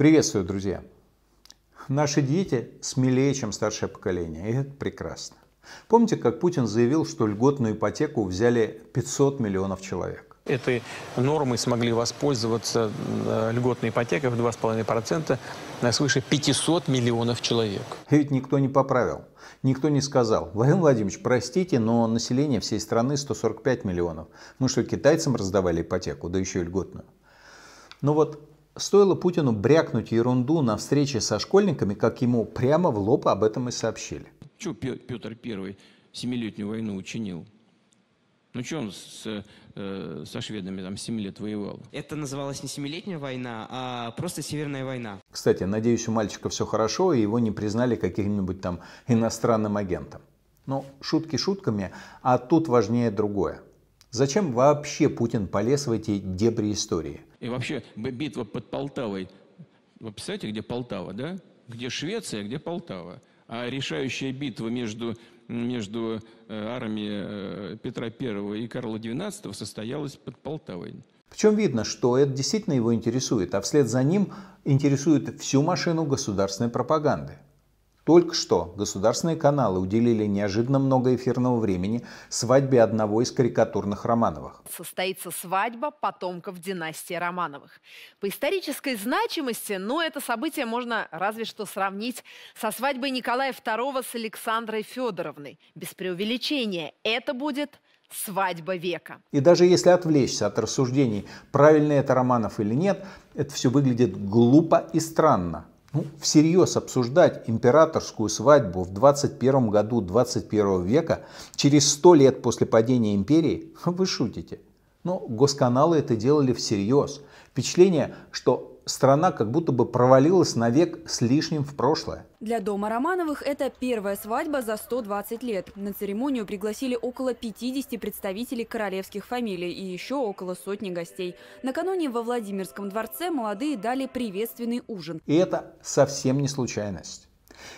Приветствую, друзья! Наши дети смелее, чем старшее поколение, и это прекрасно. Помните, как Путин заявил, что льготную ипотеку взяли 500 миллионов человек? Этой нормой смогли воспользоваться э, льготной ипотекой в 2,5% на свыше 500 миллионов человек. И ведь никто не поправил. Никто не сказал. Владимир Владимирович, простите, но население всей страны 145 миллионов. Мы что, китайцам раздавали ипотеку, да еще и льготную? Ну вот Стоило Путину брякнуть ерунду на встрече со школьниками, как ему прямо в лоб об этом и сообщили. Что Петр Первый семилетнюю войну учинил? Ну что он с, э, со шведами там семь лет воевал? Это называлось не семилетняя война, а просто Северная война. Кстати, надеюсь, у мальчика все хорошо, и его не признали каким-нибудь там иностранным агентом. Но ну, шутки шутками, а тут важнее другое. Зачем вообще Путин полез в эти дебри истории? И вообще битва под Полтавой. Вы представляете, где Полтава, да? Где Швеция, где Полтава. А решающая битва между, между э, армией э, Петра I и Карла XII состоялась под Полтавой. В чем видно, что это действительно его интересует, а вслед за ним интересует всю машину государственной пропаганды. Только что государственные каналы уделили неожиданно много эфирного времени свадьбе одного из карикатурных Романовых. Состоится свадьба потомков династии Романовых. По исторической значимости, ну, это событие можно разве что сравнить со свадьбой Николая II с Александрой Федоровной. Без преувеличения, это будет свадьба века. И даже если отвлечься от рассуждений, правильно это Романов или нет, это все выглядит глупо и странно ну, всерьез обсуждать императорскую свадьбу в 21 году 21 века, через 100 лет после падения империи, вы шутите. Но госканалы это делали всерьез. Впечатление, что страна как будто бы провалилась на век с лишним в прошлое. Для дома Романовых это первая свадьба за 120 лет. На церемонию пригласили около 50 представителей королевских фамилий и еще около сотни гостей. Накануне во Владимирском дворце молодые дали приветственный ужин. И это совсем не случайность.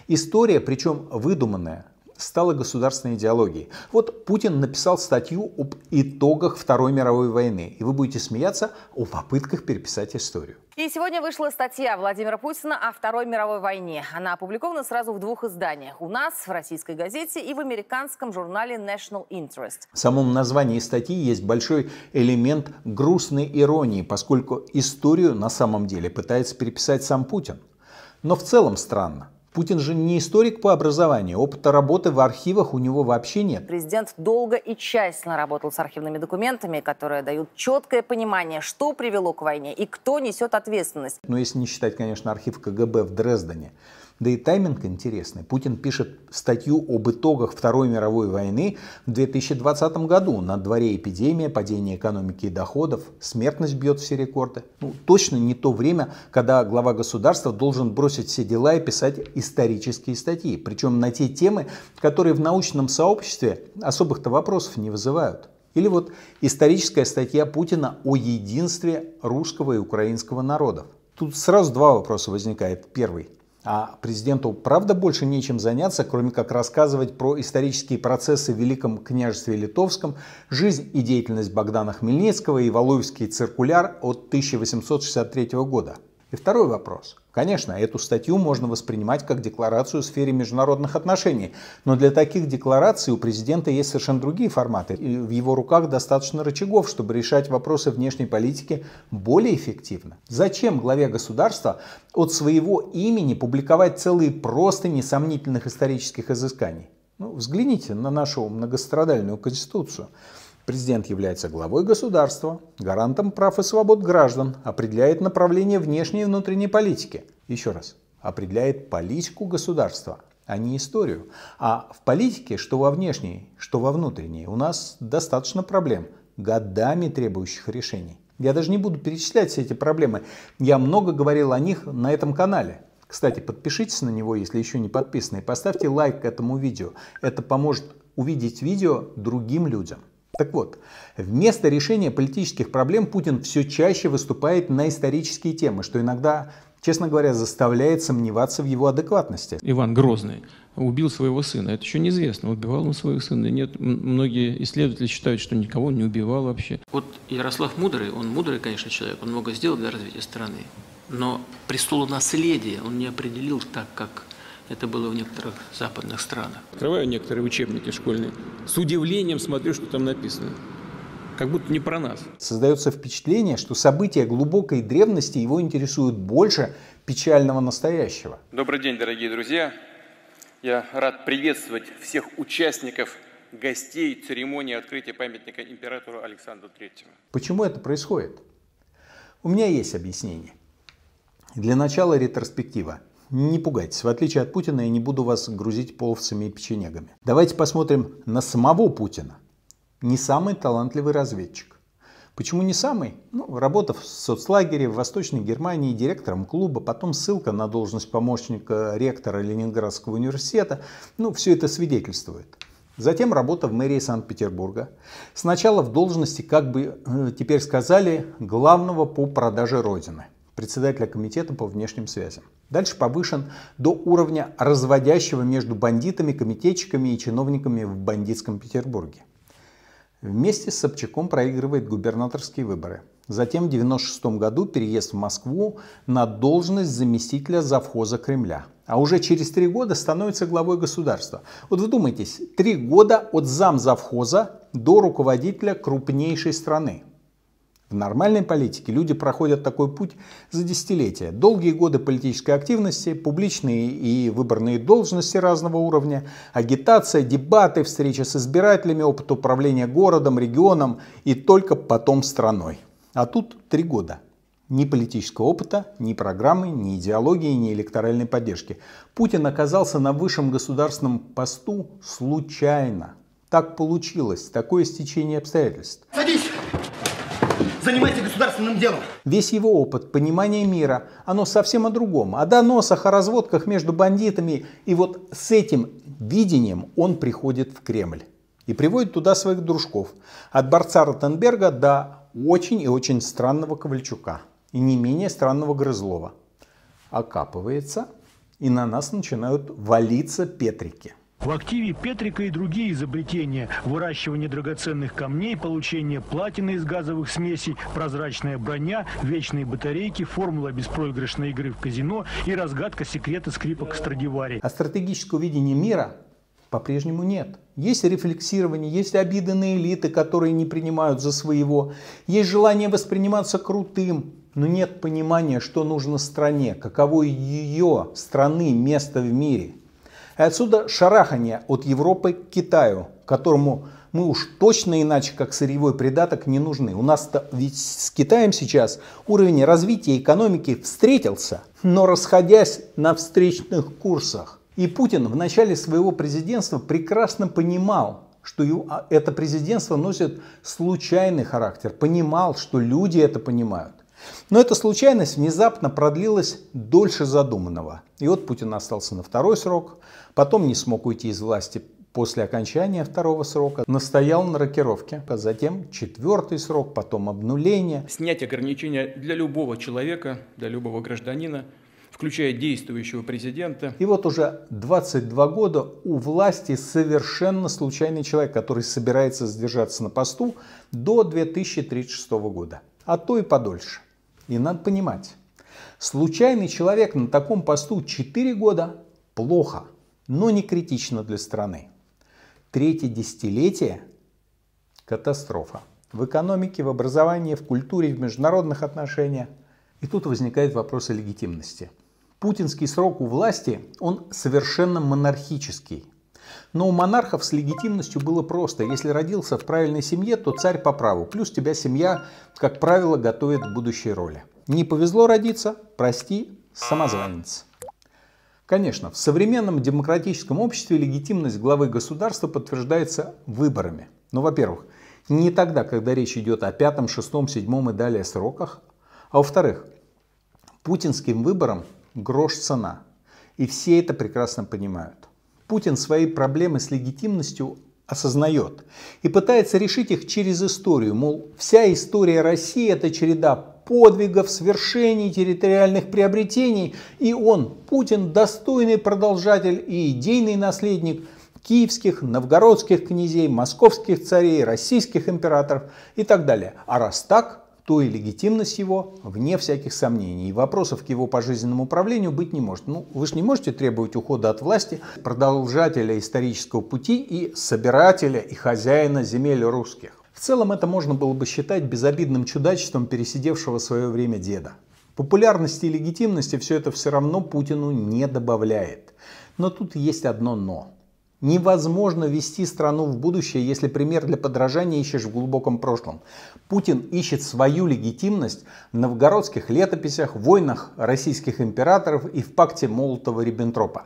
История, причем выдуманная, стала государственной идеологией. Вот Путин написал статью об итогах Второй мировой войны, и вы будете смеяться о попытках переписать историю. И сегодня вышла статья Владимира Путина о Второй мировой войне. Она опубликована сразу в двух изданиях. У нас, в российской газете и в американском журнале National Interest. В самом названии статьи есть большой элемент грустной иронии, поскольку историю на самом деле пытается переписать сам Путин. Но в целом странно. Путин же не историк по образованию, опыта работы в архивах у него вообще нет. Президент долго и тщательно работал с архивными документами, которые дают четкое понимание, что привело к войне и кто несет ответственность. Но если не считать, конечно, архив КГБ в Дрездене. Да и тайминг интересный. Путин пишет статью об итогах Второй мировой войны в 2020 году. На дворе эпидемия, падение экономики и доходов, смертность бьет все рекорды. Ну, точно не то время, когда глава государства должен бросить все дела и писать исторические статьи. Причем на те темы, которые в научном сообществе особых-то вопросов не вызывают. Или вот историческая статья Путина о единстве русского и украинского народов. Тут сразу два вопроса возникает. Первый. А президенту правда больше нечем заняться, кроме как рассказывать про исторические процессы в Великом княжестве Литовском, жизнь и деятельность Богдана Хмельницкого и Валуевский циркуляр от 1863 года. И второй вопрос. Конечно, эту статью можно воспринимать как декларацию в сфере международных отношений, но для таких деклараций у президента есть совершенно другие форматы. И в его руках достаточно рычагов, чтобы решать вопросы внешней политики более эффективно. Зачем главе государства от своего имени публиковать целые просто несомнительных исторических изысканий? Ну, взгляните на нашу многострадальную конституцию. Президент является главой государства, гарантом прав и свобод граждан, определяет направление внешней и внутренней политики. Еще раз, определяет политику государства, а не историю. А в политике, что во внешней, что во внутренней, у нас достаточно проблем, годами требующих решений. Я даже не буду перечислять все эти проблемы. Я много говорил о них на этом канале. Кстати, подпишитесь на него, если еще не подписаны, и поставьте лайк этому видео. Это поможет увидеть видео другим людям. Так вот, вместо решения политических проблем Путин все чаще выступает на исторические темы, что иногда, честно говоря, заставляет сомневаться в его адекватности. Иван Грозный убил своего сына. Это еще неизвестно, убивал он своего сына нет. Многие исследователи считают, что никого он не убивал вообще. Вот Ярослав Мудрый, он мудрый, конечно, человек, он много сделал для развития страны. Но престолу наследия он не определил так, как это было в некоторых западных странах. Открываю некоторые учебники школьные. С удивлением смотрю, что там написано. Как будто не про нас. Создается впечатление, что события глубокой древности его интересуют больше печального настоящего. Добрый день, дорогие друзья. Я рад приветствовать всех участников гостей церемонии открытия памятника императору Александру III. Почему это происходит? У меня есть объяснение. Для начала ретроспектива – не пугайтесь, в отличие от Путина я не буду вас грузить половцами и печенегами. Давайте посмотрим на самого Путина. Не самый талантливый разведчик. Почему не самый? Ну, работа в соцлагере в Восточной Германии директором клуба, потом ссылка на должность помощника ректора Ленинградского университета. Ну, все это свидетельствует. Затем работа в мэрии Санкт-Петербурга. Сначала в должности, как бы э, теперь сказали, главного по продаже Родины председателя комитета по внешним связям. Дальше повышен до уровня разводящего между бандитами, комитетчиками и чиновниками в бандитском Петербурге. Вместе с Собчаком проигрывает губернаторские выборы. Затем в 1996 году переезд в Москву на должность заместителя завхоза Кремля. А уже через три года становится главой государства. Вот вдумайтесь, три года от зам завхоза до руководителя крупнейшей страны. В нормальной политике люди проходят такой путь за десятилетия. Долгие годы политической активности, публичные и выборные должности разного уровня, агитация, дебаты, встречи с избирателями, опыт управления городом, регионом и только потом страной. А тут три года. Ни политического опыта, ни программы, ни идеологии, ни электоральной поддержки. Путин оказался на высшем государственном посту случайно. Так получилось, такое стечение обстоятельств. Садись! Занимайся государственным делом. Весь его опыт, понимание мира, оно совсем о другом. О доносах, о разводках между бандитами. И вот с этим видением он приходит в Кремль. И приводит туда своих дружков. От борца Ротенберга до очень и очень странного Ковальчука. И не менее странного Грызлова. Окапывается, и на нас начинают валиться петрики. В активе Петрика и другие изобретения – выращивание драгоценных камней, получение платины из газовых смесей, прозрачная броня, вечные батарейки, формула беспроигрышной игры в казино и разгадка секрета скрипок Страдивари. А стратегического видения мира по-прежнему нет. Есть рефлексирование, есть обиды на элиты, которые не принимают за своего, есть желание восприниматься крутым, но нет понимания, что нужно стране, каково ее страны место в мире – и отсюда шарахание от Европы к Китаю, которому мы уж точно иначе, как сырьевой придаток, не нужны. У нас ведь с Китаем сейчас уровень развития экономики встретился, но расходясь на встречных курсах. И Путин в начале своего президентства прекрасно понимал, что а, это президентство носит случайный характер, понимал, что люди это понимают. Но эта случайность внезапно продлилась дольше задуманного. И вот Путин остался на второй срок, потом не смог уйти из власти после окончания второго срока, настоял на рокировке, а затем четвертый срок, потом обнуление. Снять ограничения для любого человека, для любого гражданина включая действующего президента. И вот уже 22 года у власти совершенно случайный человек, который собирается задержаться на посту до 2036 года, а то и подольше. И надо понимать, случайный человек на таком посту 4 года плохо, но не критично для страны. Третье десятилетие – катастрофа. В экономике, в образовании, в культуре, в международных отношениях. И тут возникает вопрос о легитимности. Путинский срок у власти, он совершенно монархический. Но у монархов с легитимностью было просто. Если родился в правильной семье, то царь по праву. Плюс тебя семья, как правило, готовит к будущей роли. Не повезло родиться, прости, самозванец. Конечно, в современном демократическом обществе легитимность главы государства подтверждается выборами. Но, ну, во-первых, не тогда, когда речь идет о пятом, шестом, седьмом и далее сроках. А во-вторых, путинским выборам грош цена. И все это прекрасно понимают. Путин свои проблемы с легитимностью осознает и пытается решить их через историю. Мол, вся история России это череда подвигов, свершений, территориальных приобретений, и он, Путин, достойный продолжатель и идейный наследник киевских, новгородских князей, московских царей, российских императоров и так далее. А раз так, то и легитимность его вне всяких сомнений. И вопросов к его пожизненному правлению быть не может. Ну, вы же не можете требовать ухода от власти продолжателя исторического пути и собирателя и хозяина земель русских. В целом это можно было бы считать безобидным чудачеством пересидевшего свое время деда. Популярности и легитимности все это все равно Путину не добавляет. Но тут есть одно «но». Невозможно вести страну в будущее, если пример для подражания ищешь в глубоком прошлом. Путин ищет свою легитимность в новгородских летописях, войнах российских императоров и в пакте Молотова-Риббентропа.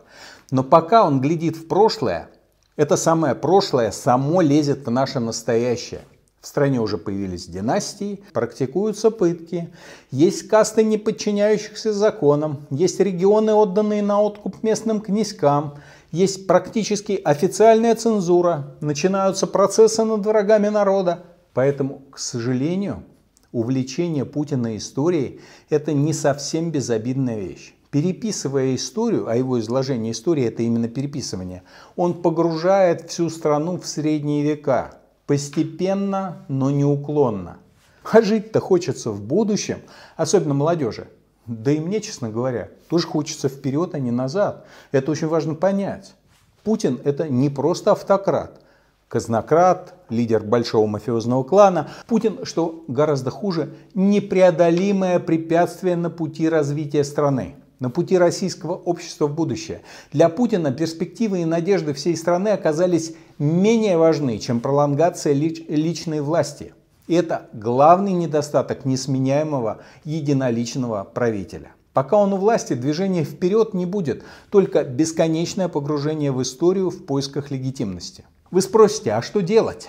Но пока он глядит в прошлое, это самое прошлое само лезет в наше настоящее. В стране уже появились династии, практикуются пытки, есть касты, не подчиняющихся законам, есть регионы, отданные на откуп местным князькам – есть практически официальная цензура, начинаются процессы над врагами народа. Поэтому, к сожалению, увлечение Путина историей – это не совсем безобидная вещь. Переписывая историю, а его изложение истории – это именно переписывание, он погружает всю страну в средние века, постепенно, но неуклонно. А жить-то хочется в будущем, особенно молодежи. Да и мне, честно говоря, тоже хочется вперед, а не назад. Это очень важно понять. Путин – это не просто автократ, казнократ, лидер большого мафиозного клана. Путин, что гораздо хуже, непреодолимое препятствие на пути развития страны на пути российского общества в будущее. Для Путина перспективы и надежды всей страны оказались менее важны, чем пролонгация лич- личной власти – это главный недостаток несменяемого единоличного правителя. Пока он у власти, движения вперед не будет, только бесконечное погружение в историю в поисках легитимности. Вы спросите, а что делать?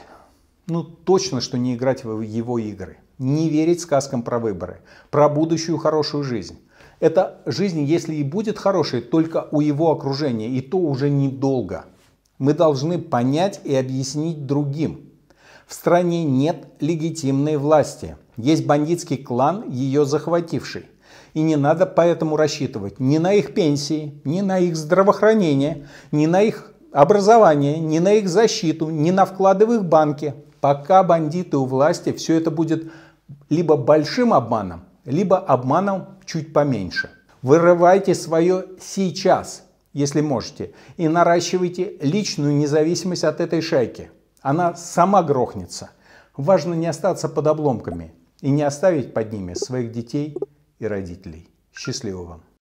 Ну точно, что не играть в его игры. Не верить сказкам про выборы, про будущую хорошую жизнь. Эта жизнь, если и будет хорошей, только у его окружения, и то уже недолго. Мы должны понять и объяснить другим, в стране нет легитимной власти. Есть бандитский клан, ее захвативший. И не надо поэтому рассчитывать ни на их пенсии, ни на их здравоохранение, ни на их образование, ни на их защиту, ни на вклады в их банки. Пока бандиты у власти, все это будет либо большим обманом, либо обманом чуть поменьше. Вырывайте свое сейчас, если можете, и наращивайте личную независимость от этой шайки – она сама грохнется. Важно не остаться под обломками и не оставить под ними своих детей и родителей. Счастливо вам!